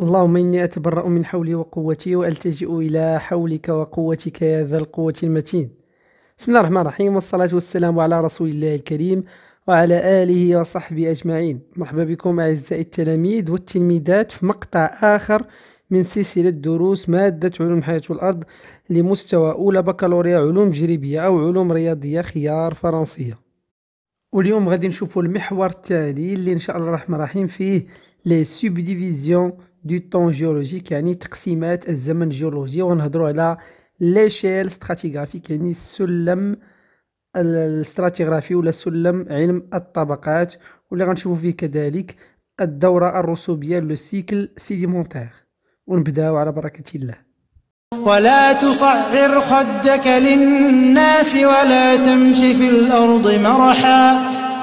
اللهم إني أتبرأ من حولي وقوتي وألتجئ إلى حولك وقوتك يا ذا القوة المتين بسم الله الرحمن الرحيم والصلاة والسلام على رسول الله الكريم وعلى آله وصحبه أجمعين مرحبا بكم أعزائي التلاميذ والتلميذات في مقطع آخر من سلسلة دروس مادة علوم حياة الأرض لمستوى أولى بكالوريا علوم تجريبية أو علوم رياضية خيار فرنسية واليوم غادي نشوفوا المحور التالي اللي إن شاء الله الرحمن الرحيم فيه لي سوبديفيزيون دو طون جيولوجيك يعني تقسيمات الزمن الجيولوجي ونهضروا على ليشيل ستراتيغرافيك يعني السلم الاستراتيغرافي ولا سلم علم الطبقات واللي غنشوفوا فيه كذلك الدورة الرسوبية لو سيكل سيديمونتير ونبداو على بركة الله ولا تصعر خدك للناس ولا تمشي في الأرض مرحا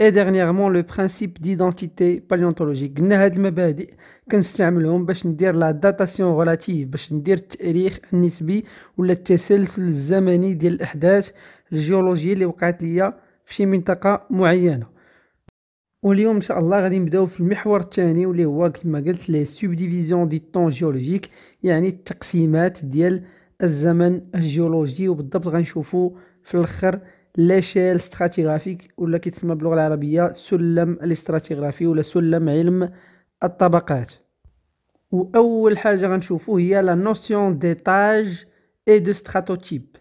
اي ديرنييرمون لو برانسيب ديدونتيتي باليونتولوجيك قلنا هاد المبادئ كنستعملهم باش ندير لا داتاسيون غولاتيف باش ندير التاريخ النسبي ولا التسلسل الزمني ديال الاحداث الجيولوجيه اللي وقعت ليا في شي منطقه معينه واليوم ان شاء الله غادي نبداو في المحور الثاني واللي هو كما قلت لي سوبديفيزيون دي طون جيولوجيك يعني التقسيمات ديال الزمن الجيولوجي وبالضبط غنشوفو في الاخر ليشيل ستراتيغرافيك ولا كيتسمى باللغه العربيه سلم الاستراتيغرافي ولا سلم علم الطبقات واول حاجه غنشوفو هي لا نوسيون ديتاج اي دو ستراتوتيب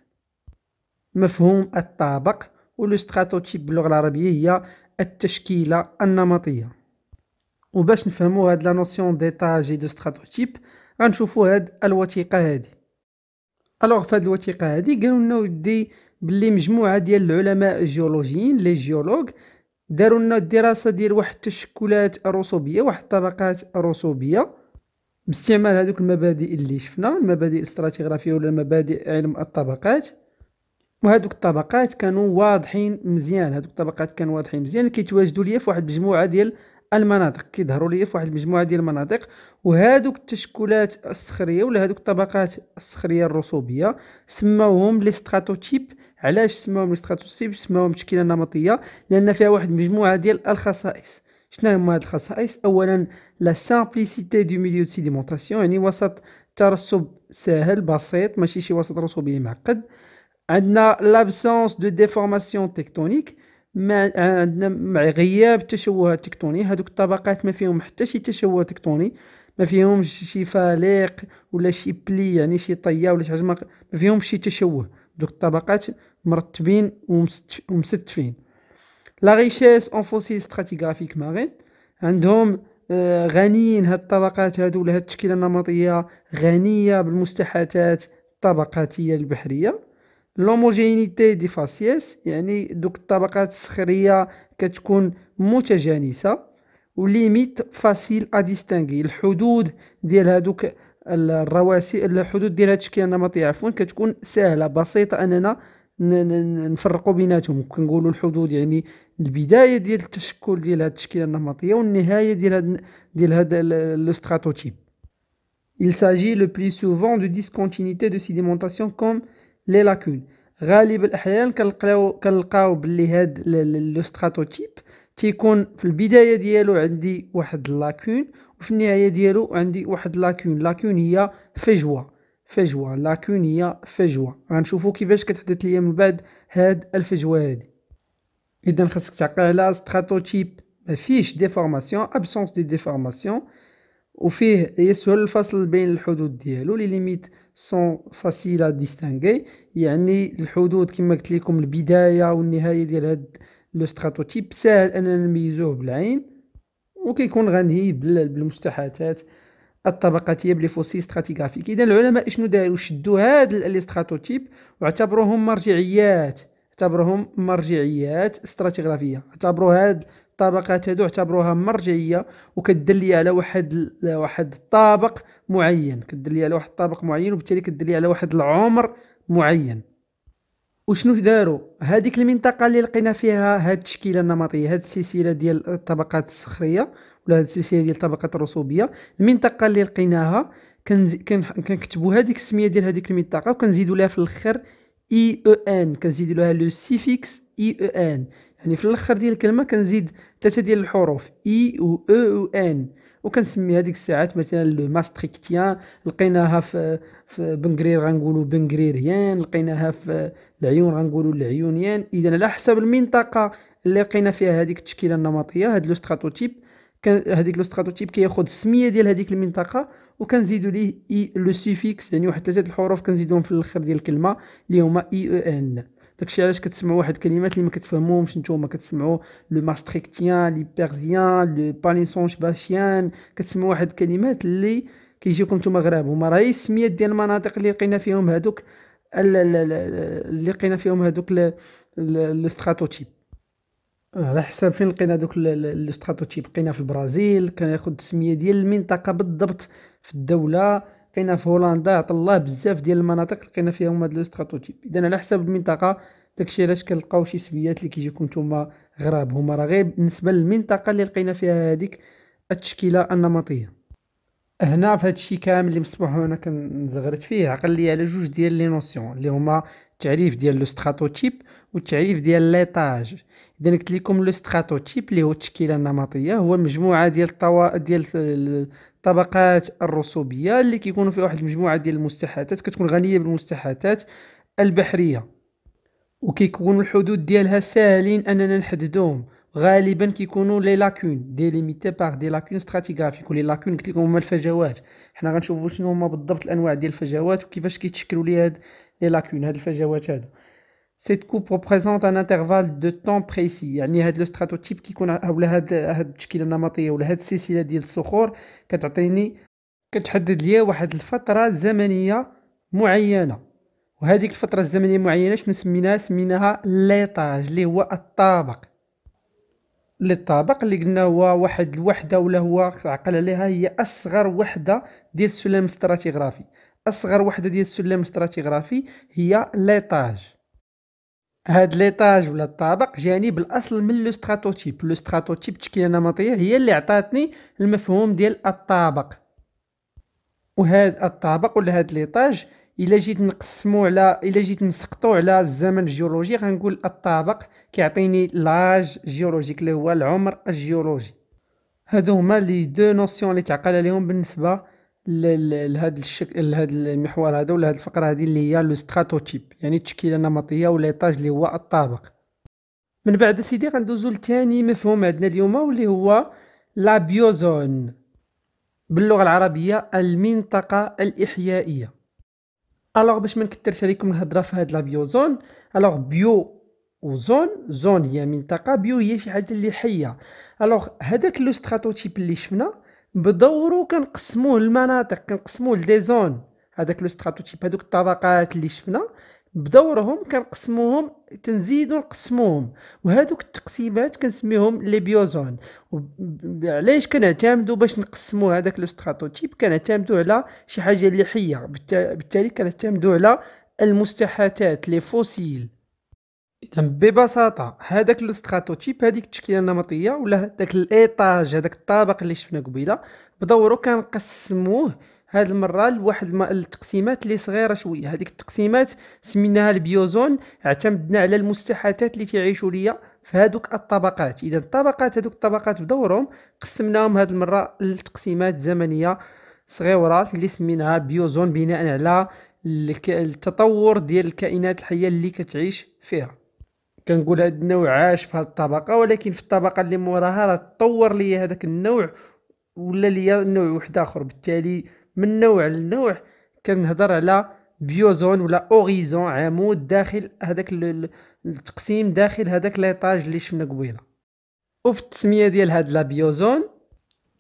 مفهوم الطابق ولو ستراتوتيب باللغه العربيه هي التشكيله النمطيه وباش نفهمو هاد لا نوسيون ديتاج اي دو ستراتوتيب غنشوفو هاد الوثيقه هادي الوغ فهاد الوثيقه هادي قالوا لنا ودي باللي مجموعه ديال العلماء الجيولوجيين لي جيولوج داروا لنا الدراسه ديال واحد التشكلات الرسوبيه واحد الطبقات الرسوبيه باستعمال هذوك المبادئ اللي شفنا المبادئ الاستراتيغرافيه ولا مبادئ علم الطبقات وهذوك الطبقات كانوا واضحين مزيان هذوك الطبقات كانوا واضحين مزيان كيتواجدوا ليا في واحد المجموعه ديال المناطق كيظهروا لي في واحد المجموعه ديال المناطق وهذوك التشكلات الصخريه ولا هذوك الطبقات الصخريه الرسوبيه سماوهم لي ستراتوتيب علاش سماوهم لي ستراتوتيب سماوهم تشكيله نمطيه لان فيها واحد المجموعه ديال الخصائص شنو هما هاد الخصائص اولا لا سامبليسيتي دو ميليو دو سيديمونطاسيون يعني وسط ترسب ساهل بسيط ماشي شي وسط رسوبي معقد عندنا لابسونس دو ديفورماسيون تكتونيك ما عندنا مع غياب التشوه التكتوني هذوك الطبقات ما فيهم حتى شي تشوه تكتوني ما فيهمش شي فاليق ولا شي بلي يعني شي طيه ولا شي حاجه ما فيهمش شي تشوه دوك الطبقات مرتبين ومستفين لا غيشيس اون فوسيل ستراتيغرافيك مارين عندهم آه، غنيين هاد الطبقات هادو ولا هاد التشكيله النمطيه غنيه بالمستحاتات الطبقاتيه البحريه لوموجينيتي دي فاسيس يعني دوك الطبقات الصخريه كتكون متجانسه وليميت فاسيل ا ديستانغي الحدود ديال هادوك الرواسي الحدود ديال هاد الشكل النمطي عفوا كتكون سهله بسيطه اننا نفرقوا بيناتهم كنقولوا الحدود يعني البدايه ديال التشكل ديال هاد التشكيله النمطيه والنهايه ديال هاد ديال هاد لو ستراتوتيب Il s'agit le plus souvent de discontinuité de sédimentation comme لي لاكون غالب الاحيان كنلقاو كنلقاو بلي هاد لو ستراتوتيب تيكون في البدايه ديالو عندي واحد لاكون وفي النهايه ديالو عندي واحد لاكون لاكون هي فجوه فجوه لاكون هي فجوه غنشوفو كيفاش كتحدث ليا من بعد هاد الفجوه هادي اذا خاصك تعقل على ستراتوتيب فيش ديفورماسيون ابسونس دي ديفورماسيون وفيه يسهل الفصل بين الحدود ديالو لي ليميت سون فاسيل ا ديستانغي يعني الحدود كما قلت لكم البدايه والنهايه ديال هاد لو ستراتوتيب ساهل اننا نميزوه بالعين وكيكون غنهي بالمستحاثات الطبقاتيه بلي فوسي ستراتيغرافيك اذا العلماء شنو داروا شدوا هاد لي ستراتوتيب واعتبروهم مرجعيات اعتبروهم مرجعيات استراتيغرافيه اعتبروا هاد الطبقات هادو اعتبروها مرجعيه وكدير لي على واحد واحد الطابق معين كدير لي على واحد الطابق معين وبالتالي كدير لي على واحد العمر معين وشنو داروا هذيك المنطقه اللي لقينا فيها هاد التشكيله النمطيه هاد السلسله ديال الطبقات الصخريه ولا هاد السلسله ديال الطبقات الرسوبيه المنطقه اللي لقيناها كنكتبوا هذيك السميه ديال هذيك المنطقه وكنزيدوا لها في الاخر اي او ان كنزيدوا لها لو سيفيكس اي او ان يعني في الاخر ديال الكلمه كنزيد ثلاثه ديال الحروف اي e و او e و ان وكنسمي هذيك الساعات مثلا لو ماستريكتيان لقيناها في في بنغرير غنقولوا بنغريريان لقيناها في العيون غنقولوا العيونيان اذا على حسب المنطقه اللي لقينا فيها هذيك التشكيله النمطيه هاد لو ستراتوتيب كان هذيك لو ستراتوتيب كياخذ السميه ديال هذيك المنطقه وكنزيدوا ليه اي e، لو سيفيكس يعني واحد ثلاثه الحروف كنزيدوهم في الاخر ديال الكلمه اللي هما اي او ان داكشي علاش كتسمعوا واحد الكلمات اللي ما كتفهموهمش نتوما كتسمعوا لو ماستريكتيان لي بيرزيان لو بالينسونش باشيان كتسمعوا واحد الكلمات اللي كيجيكم نتوما غراب هما راهي السميات ديال المناطق اللي لقينا فيهم هادوك اللي لقينا فيهم هادوك الاستراتوتيب على حساب فين لقينا دوك لو الاستراتوتيب لقينا في البرازيل كان ياخذ السميه ديال المنطقه بالضبط في الدوله لقينا في هولندا عطى الله بزاف ديال المناطق لقينا فيهم هاد لو ستراتوتيب اذا على حسب المنطقه داكشي علاش كنلقاو شي سبيات اللي كيجيكم نتوما غراب هما راه غير بالنسبه للمنطقه اللي لقينا فيها هذيك التشكيله النمطيه هنا في هادشي كامل اللي مصبوح انا كنزغرت فيه عقل لي على جوج ديال لي نوسيون اللي هما التعريف ديال لو ستراتوتيب والتعريف ديال ليطاج اذا قلت لكم لو ستراتوتيب اللي هو التشكيله النمطيه هو مجموعه ديال الطوا ديال الطبقات الرسوبيه اللي كيكونوا في واحد المجموعه ديال المستحاتات كتكون غنيه بالمستحاتات البحريه وكيكون الحدود ديالها ساهلين اننا نحددوهم غالبا كيكونوا لي لاكون ديليميتي باغ دي لاكون ستراتيغرافيك ولي لاكون قلت لكم هما الفجوات حنا غنشوفوا شنو هما بالضبط الانواع ديال الفجوات وكيفاش كيتشكلوا لي هاد لي lacunes, هاد الفجوات هادو سيت كوب un ان انترفال دو précis. بريسي يعني هاد لو stratotype كيكون ولا هاد هاد التشكيله النمطيه ولا هاد السلسله ديال الصخور كتعطيني كتحدد ليا واحد الفتره زمنيه معينه وهذيك الفتره الزمنيه معينه شنو سميناها سميناها ليطاج اللي هو الطابق للطابق اللي قلنا هو واحد الوحده ولا هو عقل عليها هي اصغر وحده ديال السلم الاستراتيغرافي اصغر وحده ديال السلم الاستراتيغرافي هي ليطاج هاد ليطاج ولا الطابق جاني بالاصل من لو ستراتوتيب لو ستراتوتيب التشكيله النمطيه هي اللي عطاتني المفهوم ديال الطابق وهاد الطابق ولا هاد ليطاج الا جيت نقسمو على الا جيت نسقطو على الزمن الجيولوجي غنقول الطابق كيعطيني لاج جيولوجيك اللي هو العمر الجيولوجي هادو هما لي دو نوسيون اللي تعقل عليهم بالنسبه لهذا الشكل لهذا المحور هذا ولا هذه الفقره هذه اللي هي لو ستراتوتيب يعني التشكيله النمطيه ولا ايطاج اللي هو الطابق من بعد سيدي غندوزو لثاني مفهوم عندنا اليوم واللي هو لا بيوزون باللغه العربيه المنطقه الاحيائيه الوغ باش ما نكثرش عليكم الهضره في هاد لا بيوزون الوغ بيو وزون زون هي منطقه بيو هي شي حاجه اللي حيه الوغ هذاك لو ستراتوتيب اللي شفنا بدورو كنقسموه المناطق كنقسموه لدي زون هذاك لو ستراتوتيب هذوك الطبقات اللي شفنا بدورهم كنقسموهم تنزيدو نقسموهم وهذوك التقسيمات كنسميهم لي بيوزون علاش كنعتمدو باش نقسمو هذاك لو ستراتوتيب كنعتمدو على شي حاجه اللي حيه بالتالي كنعتمدو على المستحاتات لي فوسيل اذا ببساطه هذاك لو ستراتوتيب هذيك التشكيله النمطيه ولا هذاك الايطاج هذاك الطابق اللي شفنا قبيله بدورو كنقسموه هاد المره لواحد التقسيمات اللي صغيره شويه هذيك التقسيمات سميناها البيوزون اعتمدنا على المستحاتات اللي تعيشوا ليا في هذوك الطبقات اذا الطبقات هذوك الطبقات بدورهم قسمناهم هاد المره لتقسيمات زمنيه صغيره اللي سميناها بيوزون بناء على التطور ديال الكائنات الحيه اللي كتعيش فيها كنقول هذا النوع عاش في هذه الطبقه ولكن في الطبقه اللي موراها راه تطور ليا هذاك النوع ولا ليا نوع واحد اخر بالتالي من نوع لنوع كنهضر على بيوزون ولا اوريزون عمود داخل هذاك التقسيم داخل هذاك ليطاج اللي شفنا قبيله وفي التسميه ديال هاد لا بيوزون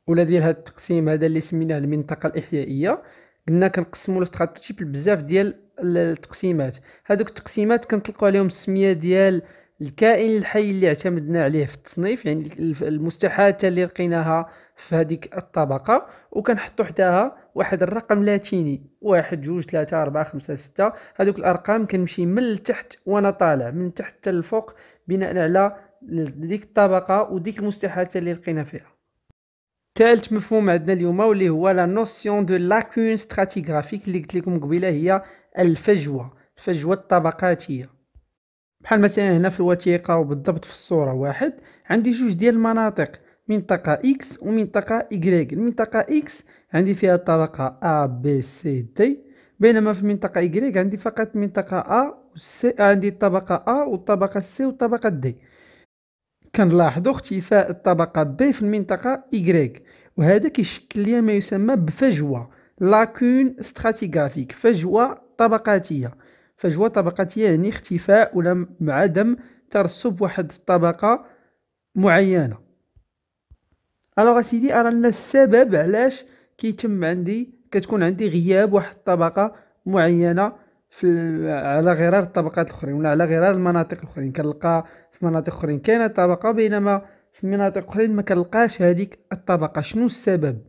ولا ديال هاد التقسيم هذا اللي سميناه المنطقه الاحيائيه قلنا كنقسموا الاستراتيجي بزاف ديال التقسيمات هادوك التقسيمات كنطلقوا عليهم السميه ديال الكائن الحي اللي اعتمدنا عليه في التصنيف يعني المستحاثة اللي لقيناها في هذيك الطبقة وكنحطو حداها واحد الرقم لاتيني واحد جوج ثلاثة أربعة خمسة ستة هذوك الأرقام كنمشي من التحت وأنا طالع من تحت الفوق بناء على ديك الطبقة وديك المستحاثة اللي لقينا فيها ثالث مفهوم عندنا اليوم واللي هو لا نوسيون دو لاكون ستراتيغرافيك اللي قلت لكم قبيله هي الفجوه الفجوه الطبقاتيه بحال مثلا هنا في الوثيقه وبالضبط في الصوره واحد عندي جوج ديال المناطق منطقه اكس ومنطقه y المنطقه اكس عندي فيها الطبقه A B C D بينما في المنطقه y عندي فقط منطقه A والسي عندي الطبقه A والطبقه C والطبقه D كنلاحظو اختفاء الطبقه B في المنطقه y وهذا كيشكل ليا ما يسمى بفجوه لاكون استراتيغرافيك فجوه طبقاتيه فجوة طبقات يعني اختفاء ولا عدم ترسب واحد الطبقة معينة الوغ اسيدي رانا السبب علاش كيتم عندي كتكون عندي غياب واحد الطبقة معينة في على غرار الطبقات الاخرين ولا على غرار المناطق الاخرين كنلقى في مناطق اخرين كاينه طبقه بينما في مناطق اخرين ما كنلقاش هذيك الطبقه شنو السبب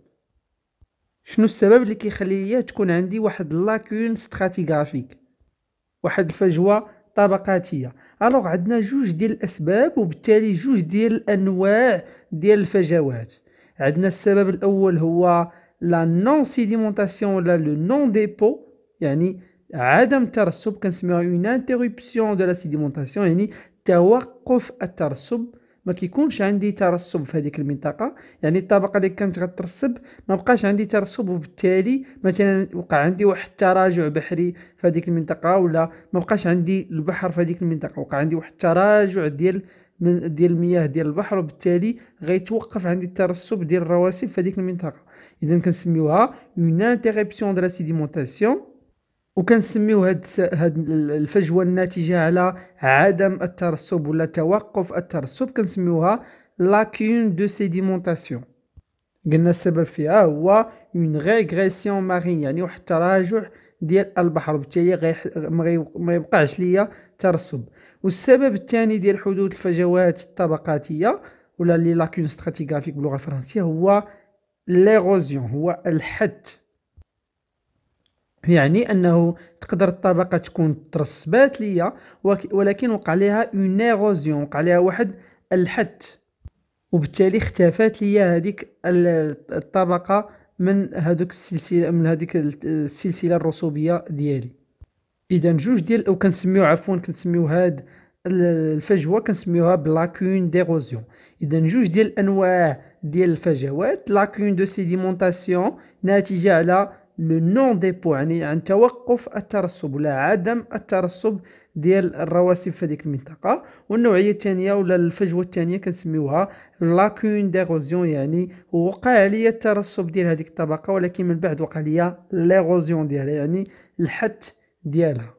شنو السبب اللي كيخلي ليا تكون عندي واحد لاكون ستراتيغرافيك واحد الفجوه طبقاتيه الوغ عندنا جوج ديال الاسباب وبالتالي جوج ديال الانواع ديال الفجوات عندنا السبب الاول هو لا نون سيديمونطاسيون ولا لو نون ديبو يعني عدم ترسب كنسميوها اون انتيروبسيون دو لا سيديمونطاسيون يعني توقف الترسب ما كيكونش عندي ترسب في هذيك المنطقه يعني الطبقه اللي كانت غترسب ما بقاش عندي ترسب وبالتالي مثلا وقع عندي واحد التراجع بحري في هذيك المنطقه ولا ما بقاش عندي البحر في هذيك المنطقه وقع عندي واحد التراجع ديال من ديال المياه ديال البحر وبالتالي غيتوقف عندي الترسب ديال الرواسب في هذيك المنطقه اذا كنسميوها اون انتيريبسيون دو لا سيديمونتاسيون وكنسميو هاد هاد الفجوه الناتجه على عدم الترسب ولا توقف الترسب كنسميوها لاكون دو سيديمونتاسيون قلنا السبب فيها هو اون ريغريسيون مارين يعني واحد التراجع ديال البحر وبالتالي ما يبقاش ليا ترسب والسبب الثاني ديال حدوث الفجوات الطبقاتيه ولا لي لاكون ستراتيغرافيك باللغه الفرنسيه هو ليروزيون هو الحد يعني انه تقدر الطبقه تكون ترسبات ليا ولكن وقع لها اون ايروزيون وقع لها واحد الحت وبالتالي اختفات ليا هذيك الطبقه من هذوك السلسله من هذيك السلسله الرسوبيه ديالي اذا جوج ديال او كنسميو عفوا كنسميو هاد الفجوه كنسميوها بلاكون ديروزيون اذا جوج ديال الانواع ديال الفجوات لاكون دو سيديمونطاسيون ناتجه على لو نون ديبو يعني عن توقف الترسب ولا عدم الترسب ديال الرواسب في هذيك المنطقه والنوعيه الثانيه ولا الفجوه الثانيه كنسميوها لاكون ديغوزيون يعني وقع عليا الترسب ديال هذيك الطبقه ولكن من بعد وقع عليا ليغوزيون ديالها يعني الحت ديالها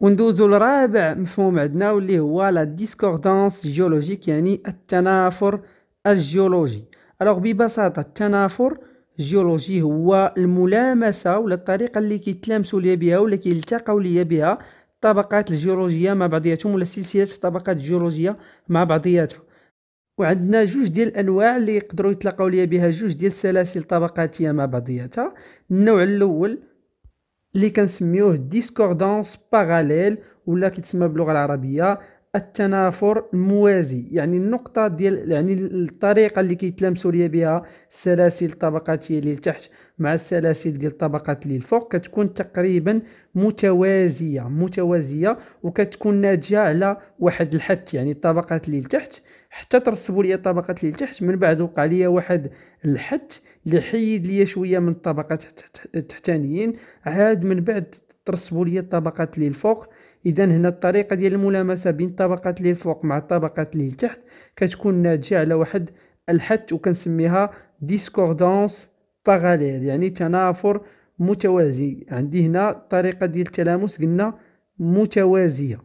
وندوزو لرابع مفهوم عندنا واللي هو لا ديسكوردونس جيولوجيك يعني التنافر الجيولوجي الوغ ببساطه التنافر الجيولوجي هو الملامسه ولا الطريقه اللي كيتلامسوا ليا بها ولا كيلتقاو ليا بها الطبقات الجيولوجيه مع بعضياتهم ولا سلسله الطبقات الجيولوجيه مع بعضياتهم وعندنا جوج ديال الانواع اللي يقدروا يتلاقاو ليا بها جوج ديال السلاسل طبقاتيه مع بعضياتها النوع الاول اللي كنسميوه ديسكوردونس باراليل ولا كيتسمى باللغه العربيه التنافر الموازي يعني النقطة ديال يعني الطريقة اللي كيتلامسوا ليا بها السلاسل الطبقاتية لتحت مع السلاسل ديال الطبقات اللي الفوق كتكون تقريبا متوازية متوازية وكتكون ناتجة على واحد الحد يعني الطبقات اللي لتحت حتى ترسبوا لي الطبقات اللي لتحت من بعد وقع لي واحد الحد اللي حيد لي شويه من الطبقات التحتانيين عاد من بعد ترسبوا لي الطبقات اللي الفوق اذا هنا الطريقه ديال الملامسه بين الطبقات اللي الفوق مع الطبقات اللي التحت كتكون ناتجه على واحد الحد وكنسميها ديسكوردونس باغاليل يعني تنافر متوازي عندي هنا الطريقه ديال التلامس قلنا متوازيه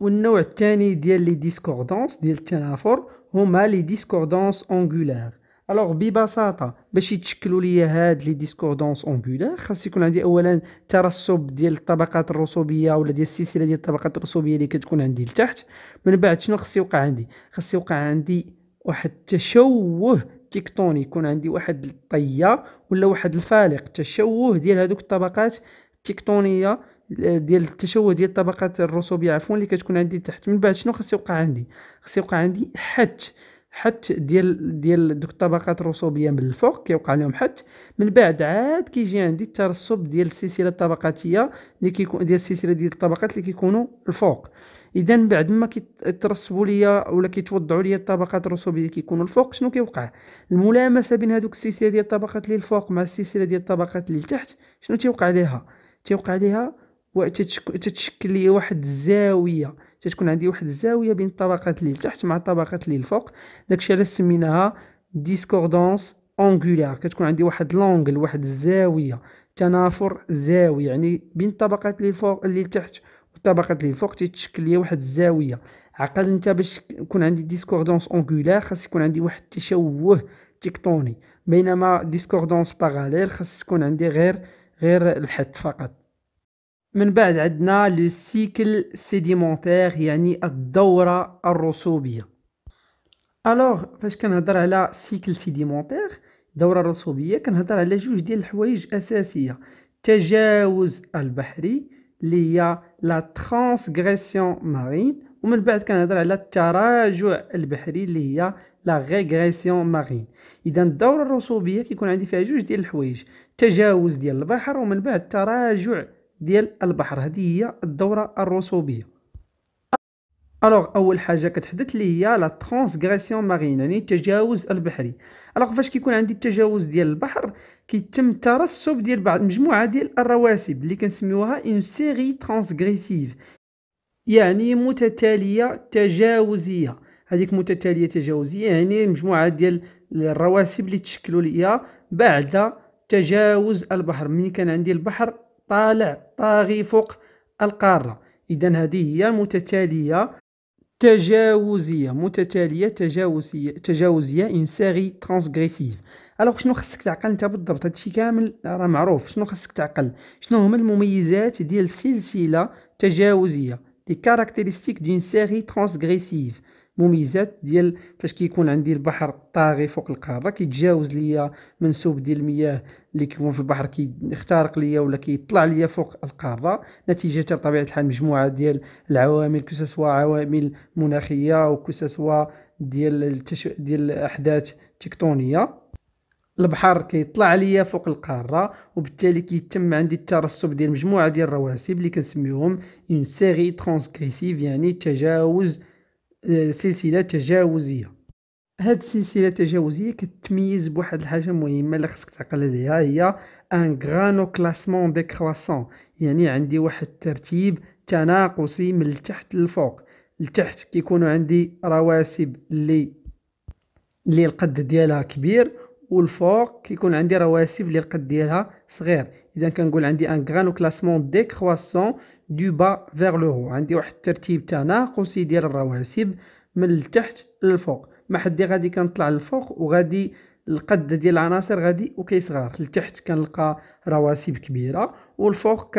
والنوع الثاني ديال لي ديسكوردونس ديال التنافر هما لي ديسكوردونس اونغولير الوغ ببساطه باش يتشكلوا لي هاد لي ديسكوردونس اونغولار خاص يكون عندي اولا ترسب ديال الطبقات الرسوبيه ولا ديال السلسله ديال الطبقات الرسوبيه اللي كتكون عندي لتحت من بعد شنو خاص يوقع عندي خاص يوقع عندي واحد التشوه تكتوني يكون عندي واحد الطيه ولا واحد الفالق تشوه ديال هذوك الطبقات التكتونيه ديال التشوه ديال الطبقات الرسوبيه عفوا اللي كتكون عندي تحت من بعد شنو خاص يوقع عندي خاص يوقع عندي حتى حت ديال ديال دوك الطبقات الرسوبيه من الفوق كيوقع لهم حت من بعد عاد كيجي عندي الترسب ديال السلسله الطبقاتيه اللي كيكون ديال السلسله ديال الطبقات اللي كيكونوا الفوق اذا بعد ما كيترسبوا ليا ولا كيتوضعوا ليا الطبقات الرسوبيه اللي كيكونوا الفوق شنو كيوقع الملامسه بين هذوك السلسله ديال الطبقات اللي الفوق مع السلسله ديال الطبقات اللي لتحت شنو تيوقع ليها تيوقع ليها وتتشكل لي واحد الزاويه تتكون عندي واحد الزاويه بين الطبقات اللي لتحت مع الطبقات اللي الفوق داكشي علاش سميناها ديسكوردونس اونغولار كتكون عندي واحد لونغل واحد الزاويه تنافر زاوي يعني بين الطبقات اللي الفوق اللي لتحت والطبقات اللي الفوق تتشكل لي واحد الزاويه عقل انت باش يكون عندي ديسكوردونس اونغولار خاص يكون عندي واحد التشوه تكتوني بينما ديسكوردونس باغاليل خاص تكون عندي غير غير الحد فقط من بعد عندنا لو سيكل سيديمونتير يعني الدورة الرسوبية الوغ فاش كنهضر على سيكل سيديمونتير دوره رسوبيه كنهضر على جوج ديال الحوايج أساسية تجاوز البحري اللي هي لا ترانسغريسيون مارين ومن بعد كنهضر على التراجع البحري اللي هي لا ريغريسيون مارين اذا الدوره الرسوبيه كيكون عندي فيها جوج ديال الحوايج تجاوز ديال البحر ومن بعد تراجع ديال البحر هذه هي الدوره الرسوبيه الوغ اول حاجه كتحدث لي هي لا ترانسغريسيون مارين يعني التجاوز البحري الوغ فاش كيكون عندي التجاوز ديال البحر كيتم ترسب ديال بعض مجموعه ديال الرواسب اللي كنسميوها اون سيري ترانسغريسيف يعني متتاليه تجاوزيه هذيك متتاليه تجاوزيه يعني مجموعه ديال الرواسب اللي تشكلوا ليا بعد تجاوز البحر ملي كان عندي البحر طالع طاغي فوق القارة إذا هذه هي متتالية تجاوزية متتالية تجاوزية تجاوزية إن سيري ترانسغريسيف الوغ شنو خصك تعقل انت بالضبط هادشي كامل راه معروف شنو خصك تعقل شنو هما المميزات ديال سلسلة تجاوزية لي كاركتيريستيك دون سيري ترانسغريسيف مميزات ديال فاش كيكون عندي البحر طاغي فوق القاره كيتجاوز ليا منسوب ديال المياه اللي كيكون في البحر كيخترق ليا ولا كيطلع ليا فوق القاره نتيجه بطبيعه الحال مجموعه ديال العوامل كسسوا عوامل مناخيه وكسسوا ديال التش... ديال الاحداث التكتونيه البحر كيطلع ليا فوق القاره وبالتالي كيتم عندي الترسب ديال مجموعه ديال الرواسب اللي كنسميوهم اون سيري ترانسكريسيف يعني تجاوز سلسله تجاوزيه هاد السلسله التجاوزيه كتميز بواحد الحاجه مهمه اللي خصك تعقل عليها هي ان غرانو كلاسمون دي كخواسون يعني عندي واحد الترتيب تناقصي من التحت للفوق لتحت كيكونوا عندي رواسب اللي اللي القد ديالها كبير والفوق كيكون عندي رواسب اللي القد ديالها صغير اذا كنقول عندي ان غرانو كلاسمون دي كخواسون دو با فيغ لو هو عندي واحد الترتيب تناقصي ديال الرواسب من التحت للفوق ما حدي غادي كنطلع للفوق وغادي القد ديال العناصر غادي وكيصغر لتحت كنلقى رواسب كبيره والفوق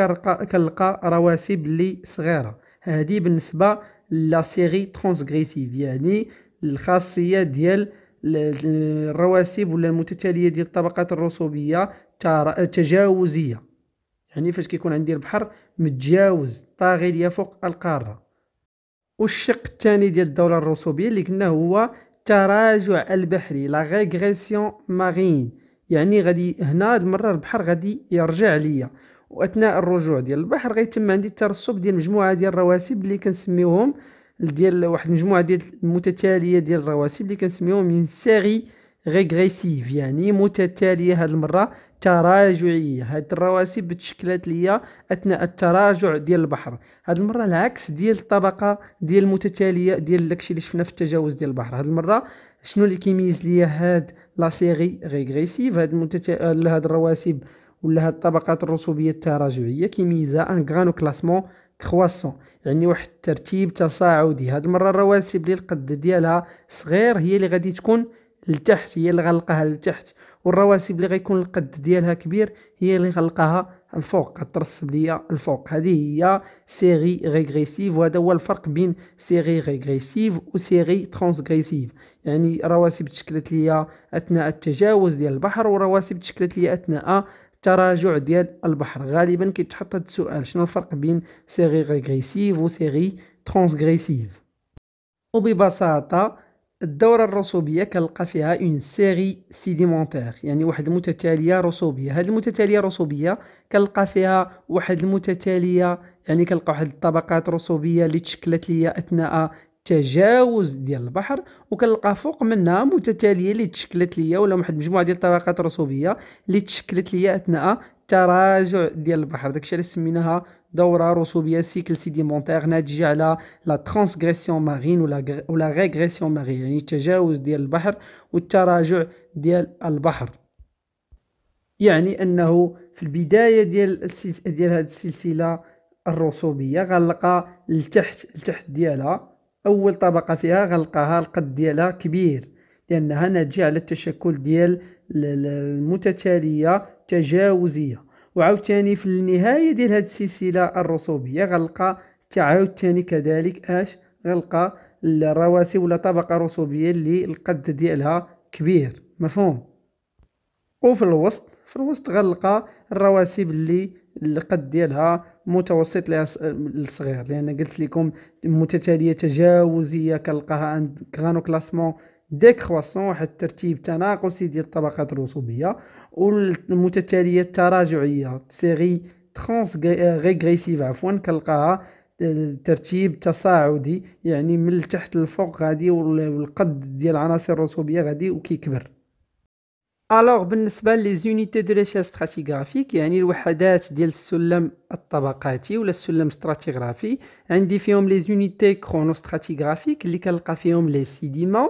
كنلقى رواسب اللي صغيره هذه بالنسبه لا سيري ترانسغريسيف يعني الخاصيه ديال الرواسب ولا المتتاليه ديال الطبقات الرسوبيه تجاوزيه يعني فاش كيكون عندي البحر متجاوز طاغي ليا فوق القاره والشق الثاني ديال الدوله الرسوبيه اللي قلنا هو التراجع البحري لا ريغريسيون مارين يعني غادي هنا المره البحر غادي يرجع ليا واثناء الرجوع ديال البحر غيتم عندي الترسب ديال مجموعه ديال الرواسب اللي كنسميوهم ديال واحد المجموعه ديال المتتاليه ديال الرواسب اللي كنسميوهم من سيري ريغريسيف يعني متتالية هاد المرة تراجعية هاد الرواسب تشكلت ليا أثناء التراجع ديال البحر هاد المرة العكس ديال الطبقة ديال المتتالية ديال داكشي اللي شفنا في التجاوز ديال البحر هاد المرة شنو اللي كيميز ليا هاد لا سيري ريغريسيف هاد المتت... هاد الرواسب ولا هاد الطبقات الرسوبية التراجعية كيميزها ان غرانو كلاسمون كرواسون يعني واحد الترتيب تصاعدي هاد المرة الرواسب اللي القد ديالها صغير هي اللي غادي تكون لتحت هي اللي غلقها لتحت والرواسب اللي غيكون القد ديالها كبير هي اللي غلقها الفوق غترسب ليا الفوق هذه هي سيري ريغريسيف وهذا هو الفرق بين سيري ريغريسيف وسيري ترانسغريسيف يعني رواسب تشكلت ليا اثناء التجاوز ديال البحر ورواسب تشكلت ليا اثناء التراجع ديال البحر غالبا كيتحط هذا السؤال شنو الفرق بين سيري ريغريسيف وسيري ترانسغريسيف وببساطه الدورة الرسوبية كنلقى فيها اون سيري سيديمونتير يعني واحد المتتالية رسوبية هاد المتتالية الرسوبية كنلقى فيها واحد المتتالية يعني كنلقى واحد الطبقات رسوبية اللي تشكلت ليا اثناء تجاوز ديال البحر وكنلقى فوق منها متتاليه اللي تشكلت ليا ولا واحد مجموعه ديال الطبقات الرسوبيه اللي تشكلت ليا اثناء تراجع ديال البحر داكشي علاش سميناها دورة رسوبية سيكل سيديمونتير ناتجة على لا ترانسغريسيون مارين ولا ولا ريغريسيون مارين يعني التجاوز ديال البحر والتراجع ديال البحر يعني انه في البدايه ديال ديال هذه السلسله الرسوبيه غلقى لتحت لتحت ديالها اول طبقه فيها غلقاها القد ديالها كبير لانها ناتجه على التشكل ديال المتتاليه تجاوزيه وعاوتاني في النهايه ديال هاد السلسله الرسوبيه غنلقى تعاوتاني كذلك اش غنلقى الرواسي ولا طبقه رسوبيه اللي القد ديالها كبير مفهوم وفي الوسط في الوسط غنلقى الرواسب اللي القد ديالها متوسط للصغير لان قلت لكم متتاليه تجاوزيه كنلقاها عند كرانو كلاسمون ديكروسون واحد الترتيب تناقصي ديال الطبقات الرسوبيه والمتتاليه التراجعيه سيري ترانس ريغريسيف آه، عفوا كنلقاها آه، ترتيب تصاعدي يعني من التحت للفوق غادي والقد ديال العناصر الرسوبيه غادي وكيكبر الوغ بالنسبه لي زونيتي دو ريشيرش استراتيغرافيك يعني الوحدات ديال السلم الطبقاتي ولا السلم استراتيغرافي عندي فيهم لي زونيتي كرونو استراتيغرافيك اللي كنلقى فيهم لي سيديمون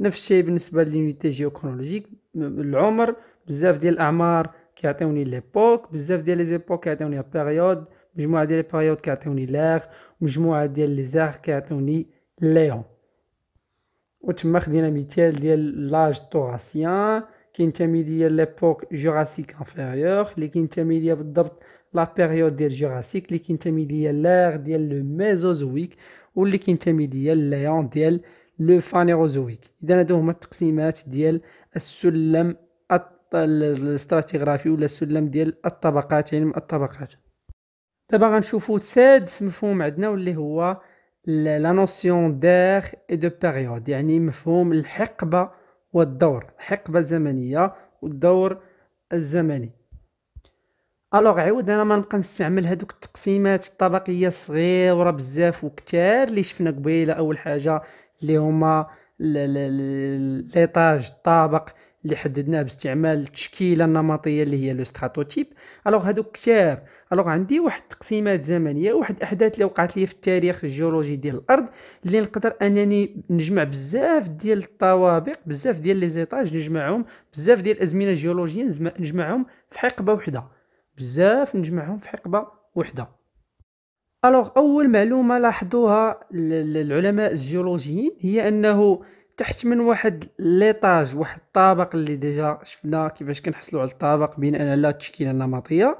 نفس الشيء بالنسبه لليونيتي جيوكرونولوجيك العمر بزاف ديال الاعمار كيعطيوني ليبوك بزاف ديال لي زيبوك كيعطيوني بيريود مجموعه ديال لي بيريود كيعطيوني لاغ مجموعه ديال لي زاغ كيعطيوني ليون وتما خدينا مثال ديال لاج توراسيان كينتمي ليا ليبوك جوراسيك انفيريور اللي كينتمي ليا بالضبط لا بيريود ديال جوراسيك اللي كينتمي ليا لاغ ديال لو ميزوزويك واللي كينتمي ليا ليون ديال لو فانيروزويك اذا هادو هما التقسيمات ديال السلم الاستراتيغرافي ولا السلم ديال الطبقات علم يعني الطبقات دابا غنشوفو سادس مفهوم عندنا واللي هو لا نوسيون دير اي دو بيريود يعني مفهوم الحقبه والدور حقبه زمنيه والدور الزمني الوغ عاود انا ما نبقى نستعمل هذوك التقسيمات الطبقيه صغيره بزاف وكثار اللي شفنا قبيله اول حاجه اللي هما ليطاج الطابق اللي حددناه باستعمال التشكيله النمطيه اللي هي لو ستراتوتيب الوغ هادو كثار الوغ عندي واحد التقسيمات زمنيه واحد الاحداث اللي وقعت لي في التاريخ الجيولوجي ديال الارض اللي نقدر انني نجمع بزاف ديال الطوابق بزاف ديال لي زيطاج نجمعهم بزاف ديال الازمنه الجيولوجيه نجمعهم في حقبه وحده بزاف نجمعهم في حقبه وحده الوغ اول معلومه لاحظوها العلماء الجيولوجيين هي انه تحت من واحد ليطاج واحد الطابق اللي ديجا شفنا كيفاش كنحصلوا على الطابق بناء على التشكيله النمطيه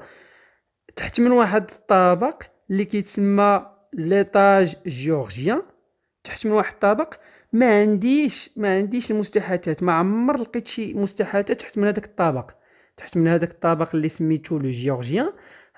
تحت من واحد الطابق اللي كيتسمى ليطاج جورجيان تحت من واحد الطابق ما عنديش ما عنديش المستحاتات ما عمر لقيت شي مستحاتات تحت من هذاك الطابق تحت من هذاك الطابق اللي سميتو لو جيورجيان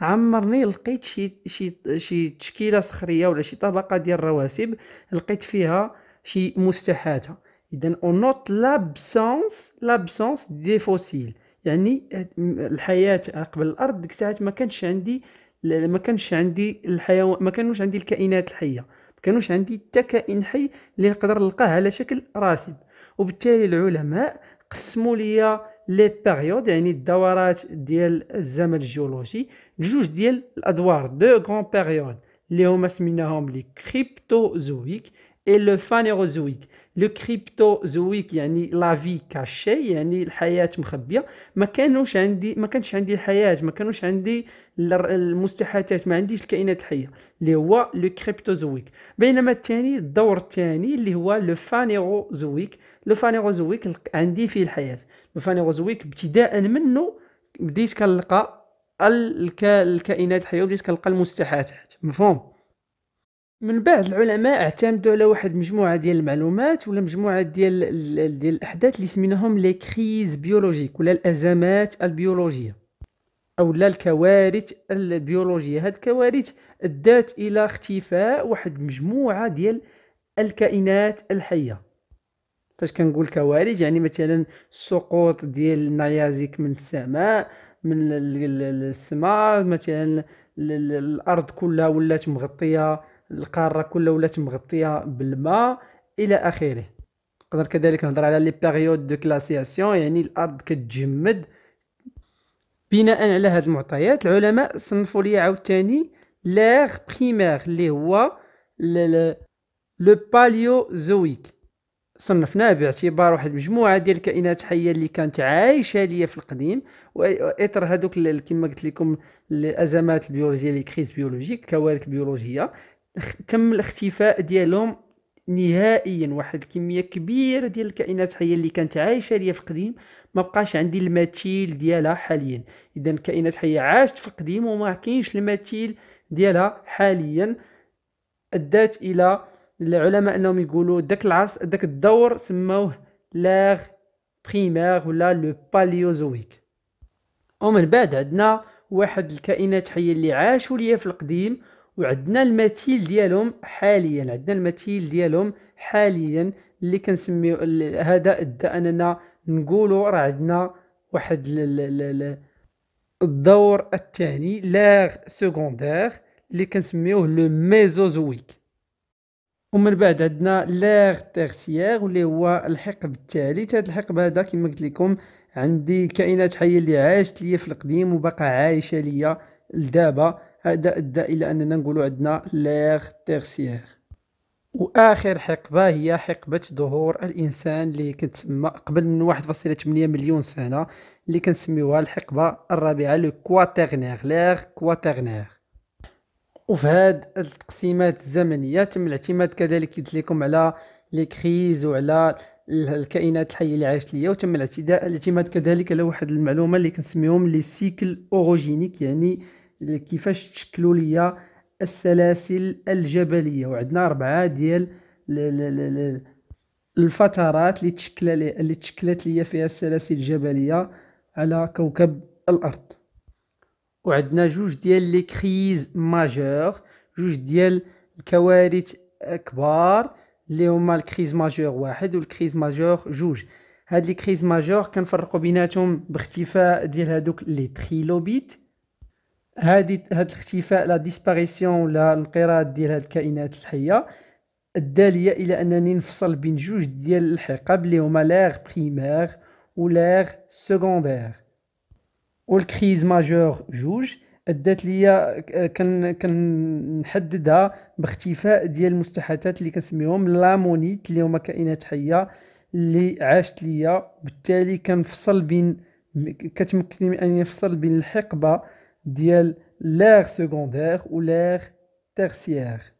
عمرني لقيت شي شي شي تشكيله صخريه ولا شي طبقه ديال الرواسب لقيت فيها شي مستحاته اذا اون نوت لابسونس لابسونس دي فوسيل يعني الحياه قبل الارض ديك الساعات ما كانش عندي ما كانش عندي الحيوان ما كانوش عندي الكائنات الحيه ما كانوش عندي حتى كائن حي اللي نقدر نلقاه على شكل راسب وبالتالي العلماء قسموا لي لي بيريود يعني الدورات ديال الزمن الجيولوجي جوج ديال الادوار دو غون بيريود اللي هما سميناهم لي كريبتوزويك اي لو فانيروزويك لو كريبتوزويك يعني لا في كاشي يعني الحياه مخبيه ما كانوش عندي ما كانش عندي الحياه ما كانوش عندي المستحاتات ما عنديش الكائنات الحيه اللي هو لو كريبتوزويك بينما الثاني الدور الثاني اللي هو لو فانيروزويك لو فانيروزويك عندي فيه الحياه فاني غوزويك ابتداء منه بديت كنلقى الكائنات الحيه وبديت كنلقى المستحاثات مفهوم من بعد العلماء اعتمدوا على واحد مجموعه ديال المعلومات ولا مجموعه ديال ديال الاحداث اللي سميناهم لي كريز بيولوجيك ولا الازمات البيولوجيه او لا الكوارث البيولوجيه هاد الكوارث ادات الى اختفاء واحد مجموعه ديال الكائنات الحيه فاش كنقول كوارث يعني مثلا سقوط ديال النيازك من السماء من السماء مثلا الارض كلها ولات مغطيه القاره كلها ولات مغطيه بالماء الى اخره نقدر كذلك نهضر على لي بيريود دو كلاسياسيون يعني الارض كتجمد بناء على هاد المعطيات العلماء صنفوا لي عاوتاني لاغ بريمير اللي هو لو باليوزويك صنفناه باعتبار واحد مجموعه ديال الكائنات الحيه اللي كانت عايشه ليا في القديم واطر هذوك كما قلت لكم الازمات البيولوجيه لي كريز بيولوجيك الكوارث البيولوجيه تم الاختفاء ديالهم نهائيا واحد الكميه كبيره ديال الكائنات الحيه اللي كانت عايشه ليا في القديم ما بقاش عندي المثيل ديالها حاليا اذا كائنات حيه عاشت في القديم وما كاينش المثيل ديالها حاليا ادات الى العلماء انهم يقولوا داك العصر داك الدور سموه لاغ بريمير ولا لو باليوزويك ومن بعد عندنا واحد الكائنات حيه اللي عاشوا ليا في القديم وعندنا المثيل ديالهم حاليا عندنا المثيل ديالهم حاليا اللي كنسميو هذا ادى اننا نقولوا راه عندنا واحد الدور الثاني لاغ سكوندير اللي كنسميوه لو ميزوزويك ومن بعد عندنا لير تيرسيير واللي هو الحقب الثالث هذا الحقب هذا كما قلت لكم عندي كائنات حيه اللي عاشت ليا في القديم وبقى عايشه ليا لدابا هذا ادى الى اننا نقولوا عندنا لير تيرسيير واخر حقبه هي حقبه ظهور الانسان اللي كتسمى قبل من 1.8 مليون سنه اللي كنسميوها الحقبه الرابعه لو كواترنير لير كواترنير وفي هاد التقسيمات الزمنيه تم الاعتماد كذلك قلت لكم على لي كريز وعلى الكائنات الحيه اللي عاشت ليا وتم الاعتماد كذلك على واحد المعلومه اللي كنسميهم لي سيكل اوروجينيك يعني كيفاش تشكلوا ليا السلاسل الجبليه وعندنا اربعه ديال الفترات اللي تشكلت ليا فيها السلاسل الجبليه على كوكب الارض وعندنا جوج ديال لي كريز ماجور جوج ديال الكوارث كبار اللي هما الكريز ماجور واحد والكريز ماجور جوج هاد لي كريز ماجور كنفرقوا بيناتهم باختفاء ديال هادوك لي تريلوبيت هادي هاد الاختفاء لا ديسباريسيون ولا الانقراض ديال هاد الكائنات الحيه الدالية الى انني نفصل بين جوج ديال الحقب اللي هما لاغ بريمير ولير سكوندير والكريز ماجور جوج ادات ليا كن كنحددها باختفاء ديال المستحاثات اللي كنسميهم لامونيت اللي هما كائنات حيه اللي عاشت ليا بالتالي كنفصل بين من ان نفصل بين الحقبه ديال لير سكوندير و تيرسيير